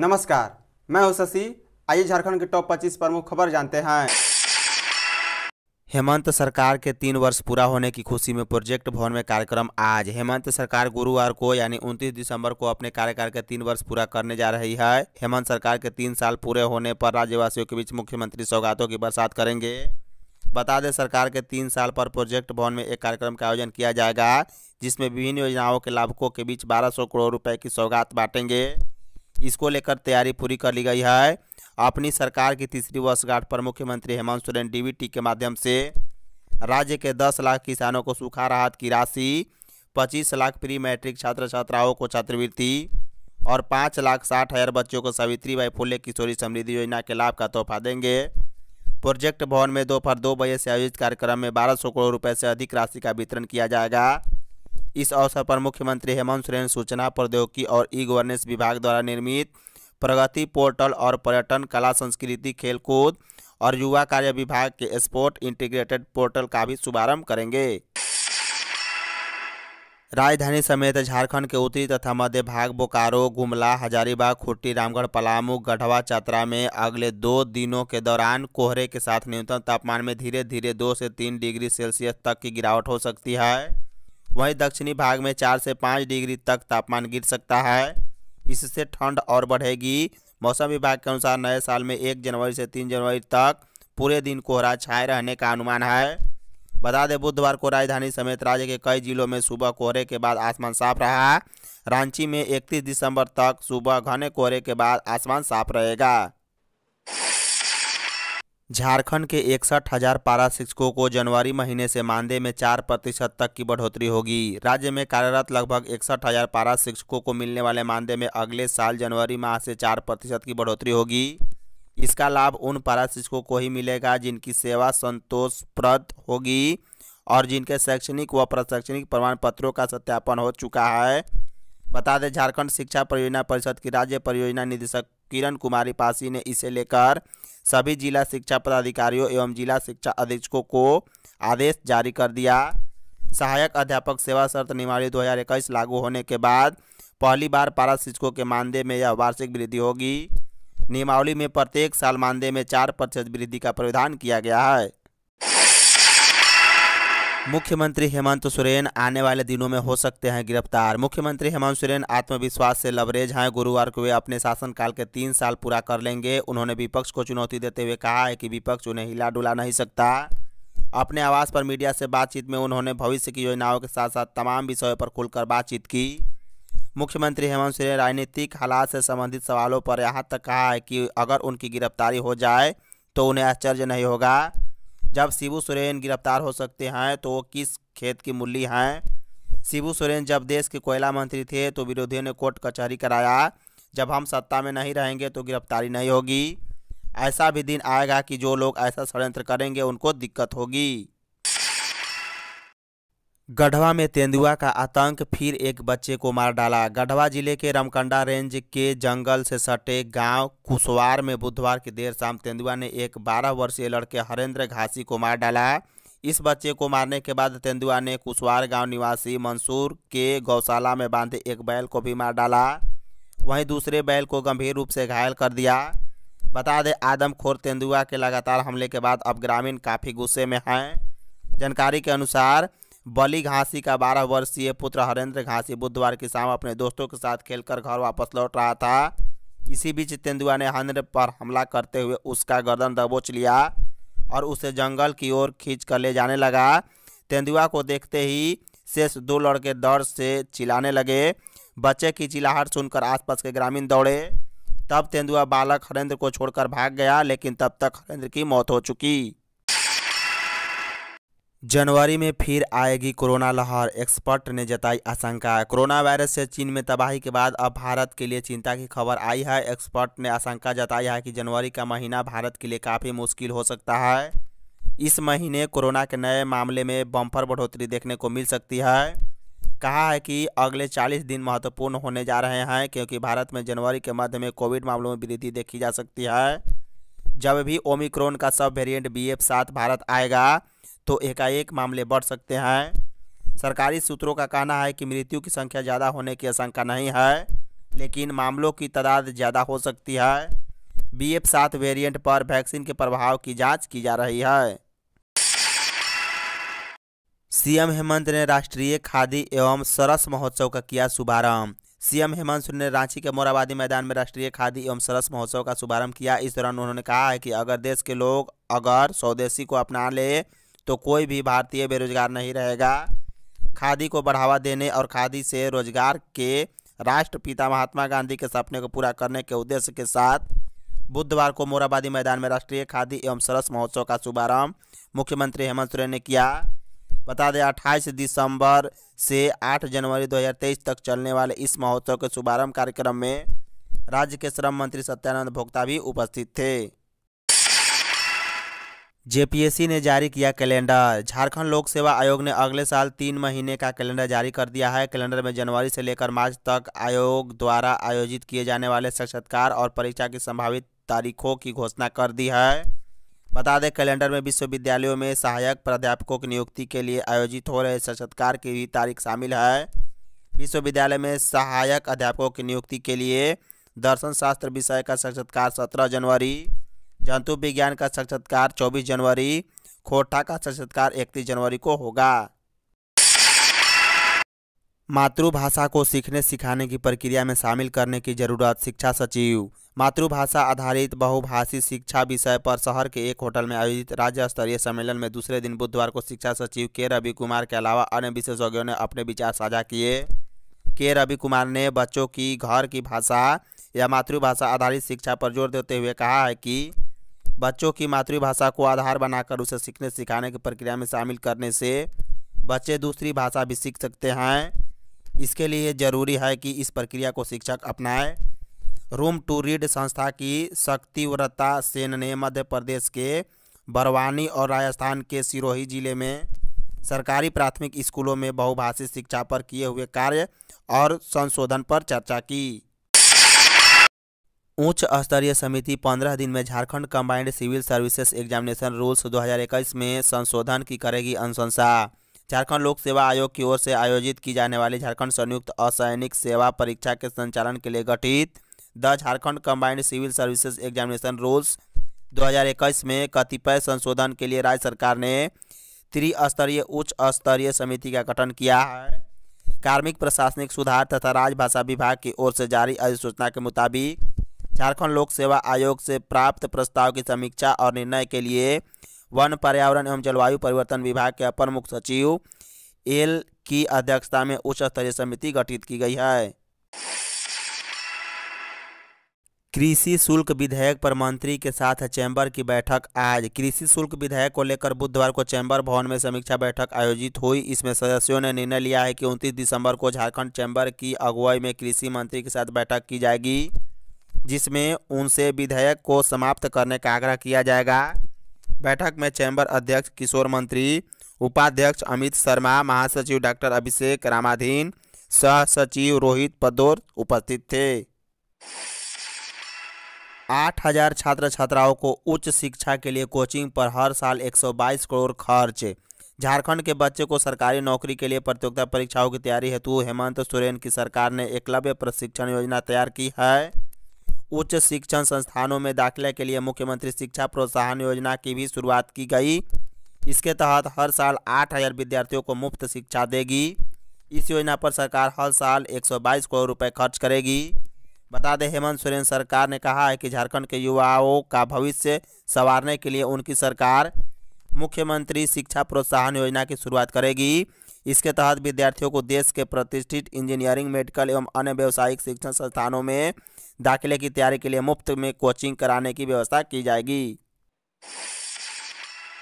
नमस्कार मैं हूं शशि आइए झारखंड के टॉप 25 प्रमुख खबर जानते हैं हेमंत सरकार के तीन वर्ष पूरा होने की खुशी में प्रोजेक्ट भवन में कार्यक्रम आज हेमंत सरकार गुरुवार को यानी उनतीस दिसंबर को अपने कार्यकाल के तीन वर्ष पूरा करने जा रही है हेमंत सरकार के तीन साल पूरे होने पर राज्यवासियों के बीच मुख्यमंत्री सौगातों की बरसात करेंगे बता दें सरकार के तीन साल पर प्रोजेक्ट भवन में एक कार्यक्रम का आयोजन किया जाएगा जिसमें विभिन्न योजनाओं के लाभकों के बीच बारह करोड़ रुपये की सौगात बांटेंगे इसको लेकर तैयारी पूरी कर ली गई है अपनी सरकार की तीसरी वर्षगांठ पर मुख्यमंत्री हेमंत सोरेन डीबीटी के माध्यम से राज्य के दस लाख किसानों को सूखा राहत की राशि पच्चीस लाख प्री मैट्रिक छात्र छात्राओं को छात्रवृत्ति और पाँच लाख साठ हज़ार बच्चों को सावित्री बाई फुले किशोरी समृद्धि योजना के लाभ का तोहफा देंगे प्रोजेक्ट भवन में दोपहर दो बजे से आयोजित कार्यक्रम में बारह सौ करोड़ रुपये से अधिक राशि का वितरण किया जाएगा इस अवसर पर मुख्यमंत्री हेमंत सोरेन सूचना प्रौद्योगिकी और ई गवर्नेंस विभाग द्वारा निर्मित प्रगति पोर्टल और पर्यटन कला संस्कृति खेलकूद और युवा कार्य विभाग के स्पोर्ट इंटीग्रेटेड पोर्टल का भी शुभारंभ करेंगे राजधानी समेत झारखंड के उत्तरी तथा मध्य भाग बोकारो गुमला हजारीबाग खुट्टी रामगढ़ पलामू गढ़वा चतरा में अगले दो दिनों के दौरान कोहरे के साथ न्यूनतम तापमान में धीरे धीरे दो से तीन डिग्री सेल्सियस तक की गिरावट हो सकती है वहीं दक्षिणी भाग में चार से पाँच डिग्री तक तापमान गिर सकता है इससे ठंड और बढ़ेगी मौसम विभाग के अनुसार नए साल में एक जनवरी से तीन जनवरी तक पूरे दिन कोहरा छाए रहने का अनुमान है बता दें बुधवार को राजधानी समेत राज्य के कई जिलों में सुबह कोहरे के बाद आसमान साफ रहा रांची में 31 दिसंबर तक सुबह घने कोहरे के बाद आसमान साफ रहेगा झारखंड के इकसठ हजार पारा शिक्षकों को जनवरी महीने से मानदेय में चार प्रतिशत तक की बढ़ोतरी होगी राज्य में कार्यरत लगभग इकसठ हजार पारा शिक्षकों को मिलने वाले मानदेय में अगले साल जनवरी माह से चार प्रतिशत की बढ़ोतरी होगी इसका लाभ उन पारा शिक्षकों को ही मिलेगा जिनकी सेवा संतोषप्रद होगी और जिनके शैक्षणिक व प्रशैक्षणिक प्रमाण पत्रों का सत्यापन हो चुका है बता दें झारखंड शिक्षा परियोजना परिषद की राज्य परियोजना निदेशक किरण कुमारी पासी ने इसे लेकर सभी जिला शिक्षा पदाधिकारियों एवं जिला शिक्षा अधीक्षकों को आदेश जारी कर दिया सहायक अध्यापक सेवा शर्त नियमावली दो लागू होने के बाद पहली बार पारा शिक्षकों के मानदेय में यह वार्षिक वृद्धि होगी नियमावली में प्रत्येक साल मानदेय में चार प्रतिशत वृद्धि का प्रावधान किया गया है मुख्यमंत्री हेमंत सोरेन आने वाले दिनों में हो सकते हैं गिरफ्तार मुख्यमंत्री हेमंत सोरेन आत्मविश्वास से लबरेज हैं गुरुवार को वे अपने शासनकाल के तीन साल पूरा कर लेंगे उन्होंने विपक्ष को चुनौती देते हुए कहा है कि विपक्ष उन्हें हिला डुला नहीं सकता अपने आवास पर मीडिया से बातचीत में उन्होंने भविष्य की योजनाओं के साथ साथ तमाम विषयों पर खुलकर बातचीत की मुख्यमंत्री हेमंत सोरेन राजनीतिक हालात से संबंधित सवालों पर यहाँ तक कहा है कि अगर उनकी गिरफ्तारी हो जाए तो उन्हें आश्चर्य नहीं होगा जब शिबू सोरेन गिरफ्तार हो सकते हैं तो वो किस खेत की मूल्य हैं शिबू सोरेन जब देश के कोयला मंत्री थे तो विरोधियों ने कोर्ट कचहरी कराया जब हम सत्ता में नहीं रहेंगे तो गिरफ्तारी नहीं होगी ऐसा भी दिन आएगा कि जो लोग ऐसा षड्यंत्र करेंगे उनको दिक्कत होगी गढ़वा में तेंदुआ का आतंक फिर एक बच्चे को मार डाला गढ़वा जिले के रमकंडा रेंज के जंगल से सटे गांव कुशवार में बुधवार की देर शाम तेंदुआ ने एक 12 वर्षीय लड़के हरेंद्र घासी को मार डाला इस बच्चे को मारने के बाद तेंदुआ ने कुशवार गांव निवासी मंसूर के गौशाला में बांधे एक बैल को भी मार डाला वहीं दूसरे बैल को गंभीर रूप से घायल कर दिया बता दें आदमखोर तेंदुआ के लगातार हमले के बाद अब ग्रामीण काफ़ी गुस्से में हैं जानकारी के अनुसार बली घासी का बारह वर्षीय पुत्र हरेंद्र घासी बुधवार की शाम अपने दोस्तों के साथ खेलकर घर वापस लौट रहा था इसी बीच तेंदुआ ने हरेंद्र पर हमला करते हुए उसका गर्दन दबोच लिया और उसे जंगल की ओर खींच कर ले जाने लगा तेंदुआ को देखते ही शेष दो लड़के दौड़ से चिल्लाने लगे बच्चे की चिल्लाहट सुनकर आसपास के ग्रामीण दौड़े तब तेंदुआ बालक हरेंद्र को छोड़कर भाग गया लेकिन तब तक हरेंद्र की मौत हो चुकी जनवरी में फिर आएगी कोरोना लहर एक्सपर्ट ने जताई आशंका कोरोना वायरस से चीन में तबाही के बाद अब भारत के लिए चिंता की खबर आई है एक्सपर्ट ने आशंका जताई है कि जनवरी का महीना भारत के लिए काफ़ी मुश्किल हो सकता है इस महीने कोरोना के नए मामले में बम्पर बढ़ोतरी देखने को मिल सकती है कहा है कि अगले 40 दिन महत्वपूर्ण होने जा रहे हैं क्योंकि भारत में जनवरी के मध्य में कोविड मामलों में वृद्धि देखी जा सकती है जब भी ओमिक्रोन का सब वेरिएंट बी एफ सात भारत आएगा तो एकाएक मामले बढ़ सकते हैं सरकारी सूत्रों का कहना है कि मृत्यु की संख्या ज़्यादा होने की आशंका नहीं है लेकिन मामलों की तादाद ज़्यादा हो सकती है बी एफ सात वेरियंट पर वैक्सीन के प्रभाव की जांच की जा रही है सीएम हेमंत ने राष्ट्रीय खादी एवं सरस महोत्सव का किया शुभारंभ सीएम हेमंत सोरेन ने रांची के मोराबादी मैदान में राष्ट्रीय खादी एवं सरस महोत्सव का शुभारंभ किया इस दौरान उन्होंने कहा है कि अगर देश के लोग अगर स्वदेशी को अपना ले तो कोई भी भारतीय बेरोजगार नहीं रहेगा खादी को बढ़ावा देने और खादी से रोजगार के राष्ट्रपिता महात्मा गांधी के सपने को पूरा करने के उद्देश्य के साथ बुधवार को मोराबादी मैदान में राष्ट्रीय खादी एवं सरस महोत्सव का शुभारंभ मुख्यमंत्री हेमंत सोरेन ने किया बता दें अट्ठाईस दिसंबर से 8 जनवरी 2023 तक चलने वाले इस महोत्सव के शुभारंभ कार्यक्रम में राज्य के श्रम मंत्री सत्यानंद भोक्ता भी उपस्थित थे जेपीएससी ने जारी किया कैलेंडर झारखंड लोक सेवा आयोग ने अगले साल तीन महीने का कैलेंडर जारी कर दिया है कैलेंडर में जनवरी से लेकर मार्च तक आयोग द्वारा आयोजित किए जाने वाले साक्षात्कार और परीक्षा की संभावित तारीखों की घोषणा कर दी है बता दें कैलेंडर में विश्वविद्यालयों में सहायक प्राध्यापकों की नियुक्ति के लिए आयोजित हो रहे साक्षात्कार की भी तारीख शामिल है विश्वविद्यालय में सहायक अध्यापकों की नियुक्ति के लिए दर्शन शास्त्र विषय का साक्षात्कार सत्रह जनवरी जंतु विज्ञान का साक्षात्कार 24 जनवरी खोटा का साक्षात्कार 31 जनवरी को होगा मातृभाषा को सीखने सिखाने की प्रक्रिया में शामिल करने की जरूरत शिक्षा सचिव मातृभाषा आधारित बहुभाषी शिक्षा विषय पर शहर के एक होटल में आयोजित राज्य स्तरीय सम्मेलन में दूसरे दिन बुधवार को शिक्षा सचिव के रवि कुमार के अलावा अन्य विशेषज्ञों ने अपने विचार साझा किए के रवि कुमार ने बच्चों की घर की भाषा या मातृभाषा आधारित शिक्षा पर जोर देते हुए कहा है कि बच्चों की मातृभाषा को आधार बनाकर उसे सीखने सिखाने की प्रक्रिया में शामिल करने से बच्चे दूसरी भाषा भी सीख सकते हैं इसके लिए ज़रूरी है कि इस प्रक्रिया को शिक्षक अपनाएं रूम टू रीड संस्था की शक्तिव्रता सेन ने मध्य प्रदेश के बरवानी और राजस्थान के सिरोही जिले में सरकारी प्राथमिक स्कूलों में बहुभाषी शिक्षा पर किए हुए कार्य और संशोधन पर चर्चा की उच्च स्तरीय समिति पंद्रह दिन में Jharkhand combined civil services examination rules 2021 में संशोधन की करेगी अनुशंसा झारखंड लोक सेवा आयोग की ओर से आयोजित की जाने वाली झारखंड संयुक्त असैनिक सेवा परीक्षा के संचालन के लिए गठित the Jharkhand combined civil services examination rules 2021 में कतिपय संशोधन के लिए राज्य सरकार ने त्रिस्तरीय उच्च स्तरीय समिति का गठन किया है कार्मिक प्रशासनिक सुधार तथा राजभाषा विभाग की ओर से जारी अधिसूचना के मुताबिक झारखंड लोक सेवा आयोग से प्राप्त प्रस्ताव की समीक्षा और निर्णय के लिए वन पर्यावरण एवं जलवायु परिवर्तन विभाग के अपर मुख्य सचिव एल की अध्यक्षता में उच्च स्तरीय समिति गठित की गई है कृषि शुल्क विधेयक पर मंत्री के साथ चैंबर की बैठक आज कृषि शुल्क विधेयक को लेकर बुधवार को चैंबर भवन में समीक्षा बैठक आयोजित हुई इसमें सदस्यों ने निर्णय लिया है कि 29 दिसंबर को झारखंड चैंबर की अगुवाई में कृषि मंत्री के साथ बैठक की जाएगी जिसमें उनसे विधेयक को समाप्त करने का आग्रह किया जाएगा बैठक में चैम्बर अध्यक्ष किशोर मंत्री उपाध्यक्ष अमित शर्मा महासचिव डॉक्टर अभिषेक रामाधीन सह सचिव रोहित पदोर उपस्थित थे आठ हजार छात्र छात्राओं को उच्च शिक्षा के लिए कोचिंग पर हर साल 122 करोड़ खर्च झारखंड के बच्चे को सरकारी नौकरी के लिए प्रतियोगिता परीक्षाओं की तैयारी हेतु हेमंत सोरेन की सरकार ने एकलव्य प्रशिक्षण योजना तैयार की है उच्च शिक्षण संस्थानों में दाखिले के लिए मुख्यमंत्री शिक्षा प्रोत्साहन योजना की भी शुरुआत की गई इसके तहत हर साल आठ हज़ार विद्यार्थियों को मुफ्त शिक्षा देगी इस योजना पर सरकार हर साल 122 करोड़ रुपए खर्च करेगी बता दें हेमंत सोरेन सरकार ने कहा है कि झारखंड के युवाओं का भविष्य संवारने के लिए उनकी सरकार मुख्यमंत्री शिक्षा प्रोत्साहन योजना की शुरुआत करेगी इसके तहत विद्यार्थियों को देश के प्रतिष्ठित इंजीनियरिंग मेडिकल एवं अन्य व्यावसायिक शिक्षण संस्थानों में दाखिले की तैयारी के लिए मुफ्त में कोचिंग कराने की व्यवस्था की जाएगी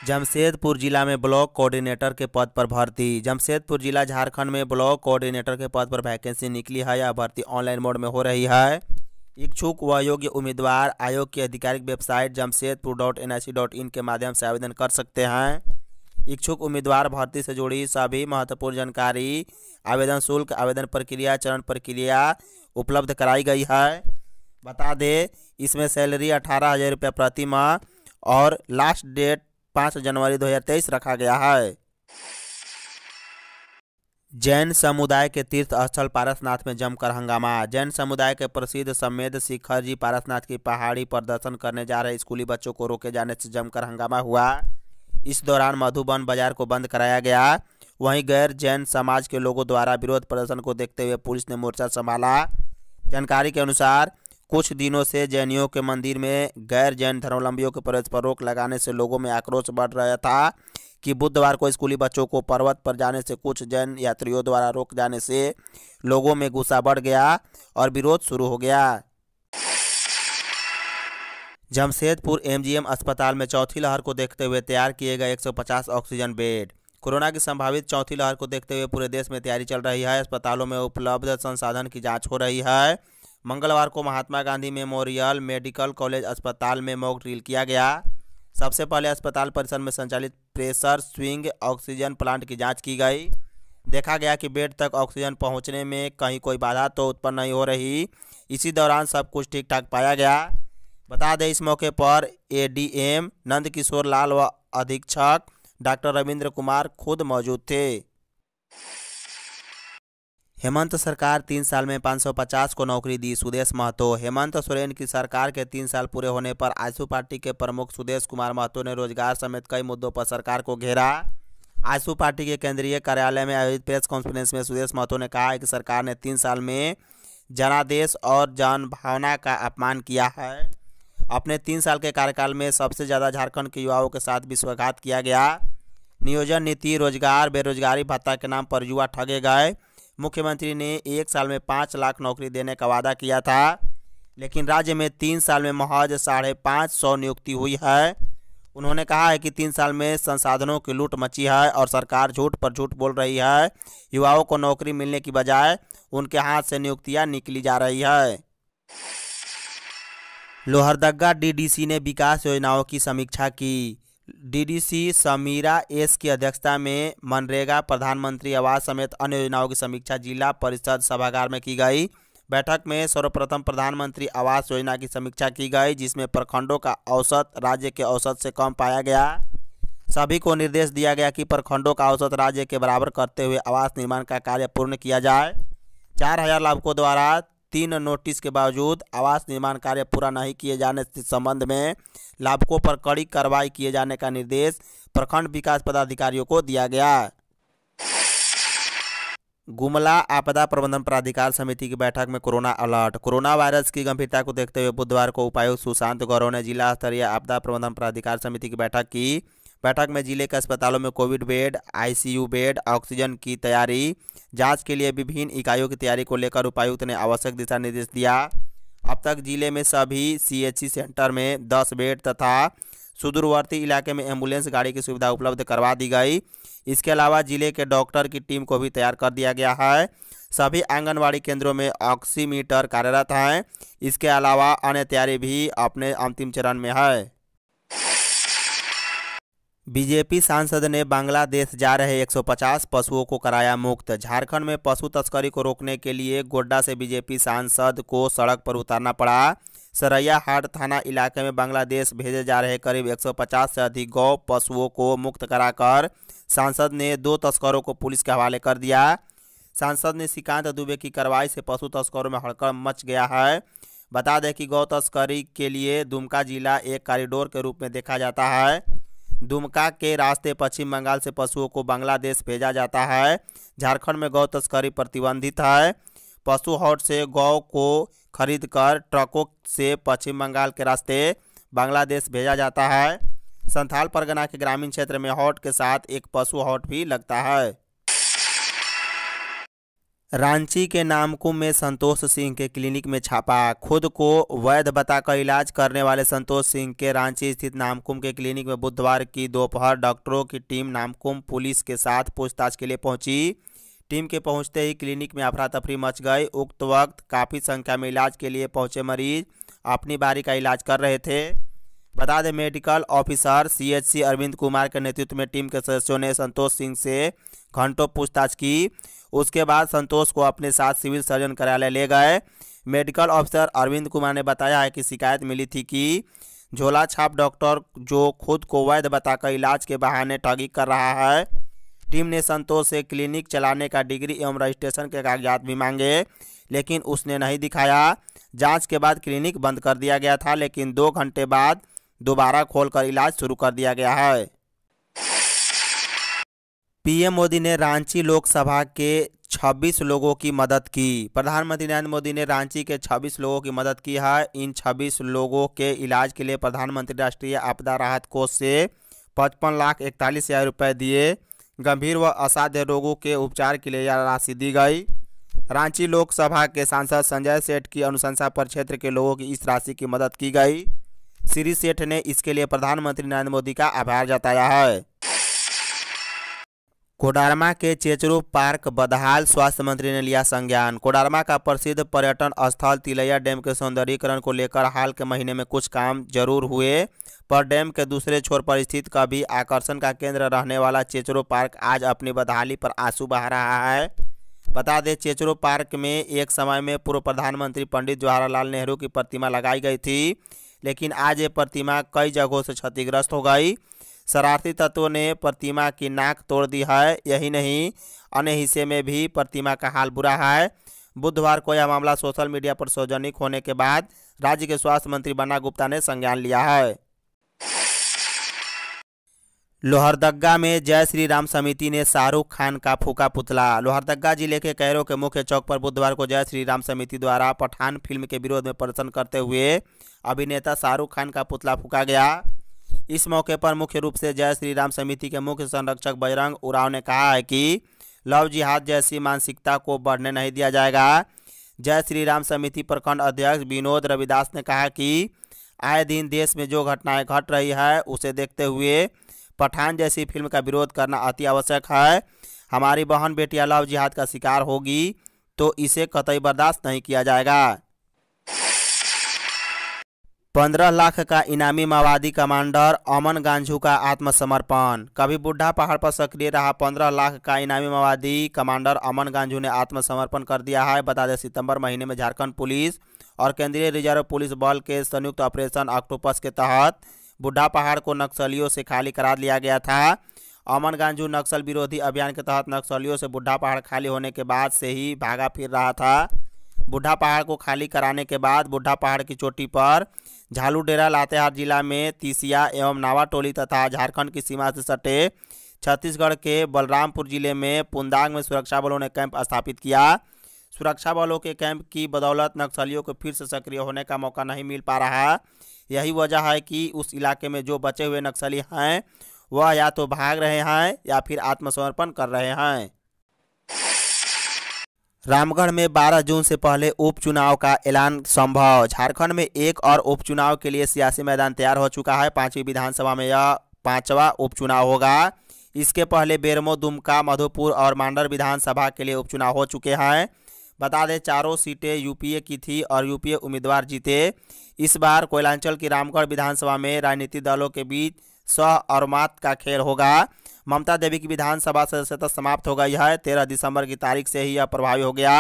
जमशेदपुर जिला में ब्लॉक कोऑर्डिनेटर के पद पर भर्ती जमशेदपुर जिला झारखंड में ब्लॉक कोऑर्डिनेटर के पद पर वैकेंसी निकली है यह भर्ती ऑनलाइन मोड में हो रही है इच्छुक व योग्य उम्मीदवार आयोग की आधिकारिक website Jamshedpur dot N I C dot in के माध्यम से आवेदन कर सकते हैं इच्छुक उम्मीदवार भर्ती से जुड़ी सभी महत्वपूर्ण जानकारी आवेदन शुल्क आवेदन प्रक्रिया चरण प्रक्रिया उपलब्ध कराई गई है बता दे इसमें सैलरी अठारह हज़ार रुपये प्रति माह और लास्ट डेट पाँच जनवरी 2023 रखा गया है जैन समुदाय के तीर्थ स्थल पारसनाथ में जमकर हंगामा जैन समुदाय के प्रसिद्ध समेद शिखर जी पारसनाथ की पहाड़ी पर दर्शन करने जा रहे स्कूली बच्चों को रोके जाने से जमकर हंगामा हुआ इस दौरान मधुबन बाजार को बंद कराया गया वहीं गैर जैन समाज के लोगों द्वारा विरोध प्रदर्शन को देखते हुए पुलिस ने मोर्चा संभाला जानकारी के अनुसार कुछ दिनों से जैनियों के मंदिर में गैर जैन धर्मावलंबियों के प्रवेश पर रोक लगाने से लोगों में आक्रोश बढ़ रहा था कि बुधवार को स्कूली बच्चों को पर्वत पर जाने से कुछ जैन यात्रियों द्वारा रोक जाने से लोगों में गुस्सा बढ़ गया और विरोध शुरू हो गया जमशेदपुर एमजीएम अस्पताल में चौथी लहर को देखते हुए तैयार किए गए 150 ऑक्सीजन बेड कोरोना की संभावित चौथी लहर को देखते हुए पूरे देश में तैयारी चल रही है अस्पतालों में उपलब्ध संसाधन की जांच हो रही है मंगलवार को Mahatma Gandhi memorial medical college अस्पताल में मॉक ड्रिल किया गया सबसे पहले अस्पताल परिसर में संचालित प्रेशर स्विंग ऑक्सीजन प्लांट की जांच की गई देखा गया कि बेड तक ऑक्सीजन पहुंचने में कहीं कोई बाधा तो उत्पन्न नहीं हो रही इसी दौरान सब कुछ ठीक ठाक पाया गया बता दें इस मौके पर एडीएम नंदकिशोर लाल व अधीक्षक डॉक्टर रविंद्र कुमार खुद मौजूद थे हेमंत सरकार तीन साल में 550 को नौकरी दी सुदेश महतो हेमंत सोरेन की सरकार के तीन साल पूरे होने पर आजसू पार्टी के प्रमुख सुदेश कुमार महतो ने रोजगार समेत कई मुद्दों पर सरकार को घेरा आजसू पार्टी के केंद्रीय कार्यालय में आयोजित प्रेस कॉन्फ्रेंस में सुदेश महतो ने कहा कि सरकार ने तीन साल में जनादेश और जन भावना का अपमान किया है अपने तीन साल के कार्यकाल में सबसे ज़्यादा झारखंड के युवाओं के साथ विश्वाघात किया गया नियोजन नीति रोजगार बेरोजगारी भत्ता के नाम पर युवा ठगे गए मुख्यमंत्री ने एक साल में पाँच लाख नौकरी देने का वादा किया था लेकिन राज्य में तीन साल में महज साढ़े पाँच सौ नियुक्ति हुई है उन्होंने कहा है कि तीन साल में संसाधनों की लूट मची है और सरकार झूठ पर झूठ बोल रही है युवाओं को नौकरी मिलने की बजाय उनके हाथ से नियुक्तियां निकली जा रही है लोहरदगा डीडीसी ने विकास योजनाओं की समीक्षा की डीडीसी समीरा एस की अध्यक्षता में मनरेगा प्रधानमंत्री आवास समेत अन्य योजनाओं की समीक्षा जिला परिषद सभागार में की गई बैठक में सर्वप्रथम प्रधानमंत्री आवास योजना की समीक्षा की गई जिसमें प्रखंडों का औसत राज्य के औसत से कम पाया गया सभी को निर्देश दिया गया कि प्रखंडों का औसत राज्य के बराबर करते हुए आवास निर्माण का कार्य पूर्ण किया जाए चार हजार लाभकों द्वारा तीन नोटिस के बावजूद आवास निर्माण कार्य पूरा नहीं किए जाने के संबंध में लाभकों पर कड़ी कार्रवाई किए जाने का निर्देश प्रखंड विकास पदाधिकारियों को दिया गया गुमला आपदा प्रबंधन प्राधिकार समिति की बैठक में कोरोना अलर्ट कोरोना वायरस की गंभीरता को देखते हुए बुधवार को उपायुक्त सुशांत गौरव ने जिला स्तरीय आपदा प्रबंधन प्राधिकार समिति की बैठक की बैठक में जिले के अस्पतालों में covid bed ICU bed oxygen की तैयारी जांच के लिए विभिन्न इकाइयों की तैयारी को लेकर उपायुक्त ने आवश्यक दिशा निर्देश दिया अब तक जिले में सभी सी सेंटर में दस बेड तथा सुदूरवर्ती इलाके में एम्बुलेंस गाड़ी की सुविधा उपलब्ध करवा दी गई इसके अलावा जिले के डॉक्टर की टीम को भी तैयार कर दिया गया है सभी आंगनवाड़ी केंद्रों में ऑक्सीमीटर कार्यरत हैं इसके अलावा अन्य तैयारी भी अपने अंतिम चरण में है बीजेपी सांसद ने बांग्लादेश जा रहे 150 पशुओं को कराया मुक्त झारखंड में पशु तस्करी को रोकने के लिए गोड्डा से बीजेपी सांसद को सड़क पर उतारना पड़ा सरैया हाट थाना इलाके में बांग्लादेश भेजे जा रहे करीब 150 से अधिक गौ पशुओं को मुक्त कराकर सांसद ने दो तस्करों को पुलिस के हवाले कर दिया सांसद ने श्रीकांत दुबे की कार्रवाई से पशु तस्करों में हड़कम मच गया है बता दें कि गौ तस्करी के लिए दुमका जिला एक कॉरिडोर के रूप में देखा जाता है दुमका के रास्ते पश्चिम बंगाल से पशुओं को बांग्लादेश भेजा जाता है झारखंड में गौ तस्करी प्रतिबंधित है पशु हॉट से गौ को खरीदकर ट्रकों से पश्चिम बंगाल के रास्ते बांग्लादेश भेजा जाता है संथाल परगना के ग्रामीण क्षेत्र में हॉट के साथ एक पशु हॉट भी लगता है रांची के नामकुम में संतोष सिंह के क्लिनिक में छापा खुद को वैध बताकर इलाज करने वाले संतोष सिंह के रांची स्थित नामकुम के क्लिनिक में बुधवार की दोपहर डॉक्टरों की टीम नामकुम पुलिस के साथ पूछताछ के लिए पहुंची टीम के पहुंचते ही क्लिनिक में अफरा तफरी मच गई उक्त वक्त काफ़ी संख्या में इलाज के लिए पहुँचे मरीज अपनी बारी का इलाज कर रहे थे बता दें medical officer C Arvind Kumar के नेतृत्व में टीम के सदस्यों ने संतोष सिंह से घंटों पूछताछ की उसके बाद संतोष को अपने साथ सिविल सर्जन कार्यालय ले गए मेडिकल ऑफिसर अरविंद कुमार ने बताया है कि शिकायत मिली थी कि झोला छाप डॉक्टर जो खुद को वैध बताकर इलाज के बहाने ठगी कर रहा है टीम ने संतोष से क्लिनिक चलाने का डिग्री एवं रजिस्ट्रेशन के कागजात भी मांगे लेकिन उसने नहीं दिखाया जांच के बाद क्लिनिक बंद कर दिया गया था लेकिन दो घंटे बाद दोबारा खोलकर इलाज शुरू कर दिया गया है पीएम मोदी ने रांची लोकसभा के 26 लोगों की मदद की प्रधानमंत्री नरेंद्र मोदी ने रांची के 26 लोगों की मदद की है इन 26 लोगों के इलाज के लिए प्रधानमंत्री राष्ट्रीय आपदा राहत कोष से पचपन लाख इकतालीस हज़ार रुपये दिए गंभीर व असाध्य रोगों के उपचार के लिए यह राशि दी गई रांची लोकसभा के सांसद संजय सेठ की अनुशंसा पर क्षेत्र के लोगों की इस राशि की मदद की गई श्री सेठ ने इसके लिए प्रधानमंत्री नरेंद्र मोदी का आभार जताया है कोडारमा के चेचरू पार्क बदहाल स्वास्थ्य मंत्री ने लिया संज्ञान कोडारमा का प्रसिद्ध पर्यटन स्थल तिलैया डैम के सौंदर्यीकरण को लेकर हाल के महीने में कुछ काम जरूर हुए पर डैम के दूसरे छोर पर स्थित कभी आकर्षण का केंद्र रहने वाला चेचरो पार्क आज अपनी बदहाली पर आंसू बहा रहा है बता दें चेचरो पार्क में एक समय में पूर्व प्रधानमंत्री पंडित जवाहरलाल नेहरू की प्रतिमा लगाई गई थी लेकिन आज ये प्रतिमा कई जगहों से क्षतिग्रस्त हो गई शरारती तत्वों ने प्रतिमा की नाक तोड़ दी है यही नहीं अन्य हिस्से में भी प्रतिमा का हाल बुरा है बुधवार को यह मामला सोशल मीडिया पर सार्वजनिक होने के बाद राज्य के स्वास्थ्य मंत्री बन्ना गुप्ता ने संज्ञान लिया है लोहरदगा में जय श्री राम समिति ने शाहरुख खान का फूका पुतला लोहरदगा जिले के कैरो के मुख्य चौक पर बुधवार को जय श्री राम समिति द्वारा पठान फिल्म के विरोध में प्रदर्शन करते हुए अभिनेता शाहरुख खान का पुतला फूका गया इस मौके पर मुख्य रूप से जय श्री राम समिति के मुख्य संरक्षक बजरंग उराव ने कहा है कि लव जिहाद जैसी मानसिकता को बढ़ने नहीं दिया जाएगा जय श्री राम समिति प्रखंड अध्यक्ष विनोद रविदास ने कहा कि आए दिन देश में जो घटनाएं घट रही है उसे देखते हुए पठान जैसी फिल्म का विरोध करना अति आवश्यक है हमारी बहन बेटियाँ लव जिहाद का शिकार होगी तो इसे कतई बर्दाश्त नहीं किया जाएगा पंद्रह लाख का इनामी माओवादी कमांडर अमन गांझू का आत्मसमर्पण कभी बुढ़ा पहाड़ पर सक्रिय रहा पंद्रह लाख का इनामी माओवादी कमांडर अमन गांझू ने आत्मसमर्पण कर दिया है बता दें सितंबर महीने में झारखंड पुलिस और केंद्रीय रिजर्व पुलिस बल के संयुक्त ऑपरेशन ऑक्टोपस के तहत बुढ़ा पहाड़ को नक्सलियों से खाली करा लिया गया था अमन गांजू नक्सल विरोधी अभियान के तहत नक्सलियों से बुढ़ा पहाड़ खाली होने के बाद से ही भागा फिर रहा था बुढ़ा पहाड़ को खाली कराने के बाद बुढ़ा पहाड़ की चोटी पर झालू डेरा लातेहार जिला में तीसिया एवं नावा टोली तथा झारखंड की सीमा से सटे छत्तीसगढ़ के बलरामपुर जिले में पुंदांग में सुरक्षा बलों ने कैंप स्थापित किया सुरक्षा बलों के कैंप की बदौलत नक्सलियों को फिर से सक्रिय होने का मौका नहीं मिल पा रहा यही वजह है कि उस इलाके में जो बचे हुए नक्सली हैं वह या तो भाग रहे हैं या फिर आत्मसमर्पण कर रहे हैं रामगढ़ में 12 जून से पहले उपचुनाव का ऐलान संभव झारखंड में एक और उपचुनाव के लिए सियासी मैदान तैयार हो चुका है पांचवी विधानसभा में यह पांचवा उपचुनाव होगा इसके पहले बेरमो दुमका मधुपुर और मांडर विधानसभा के लिए उपचुनाव हो चुके हैं बता दें चारों सीटें यूपीए की थी और यूपीए उम्मीदवार जीते इस बार कोयलांचल की रामगढ़ विधानसभा में राजनीतिक दलों के बीच सह और मात का खेल होगा ममता देवी की विधानसभा सदस्यता समाप्त हो गई है तेरह दिसंबर की तारीख से ही यह प्रभावी हो गया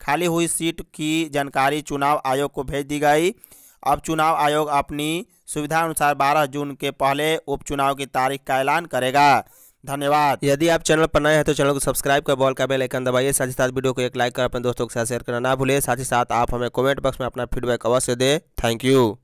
खाली हुई सीट की जानकारी चुनाव आयोग को भेज दी गई अब चुनाव आयोग अपनी सुविधा अनुसार 12 जून के पहले उपचुनाव की तारीख का ऐलान करेगा धन्यवाद यदि आप चैनल पर नए हैं तो चैनल को सब्सक्राइब कर बॉल का बेल आइकन दबाइए साथ ही साथ वीडियो को एक लाइक कर अपने दोस्तों के साथ शेयर करना ना भूलिए साथ ही साथ आप हमें कमेंट बॉक्स में अपना फीडबैक अवश्य दें थैंक यू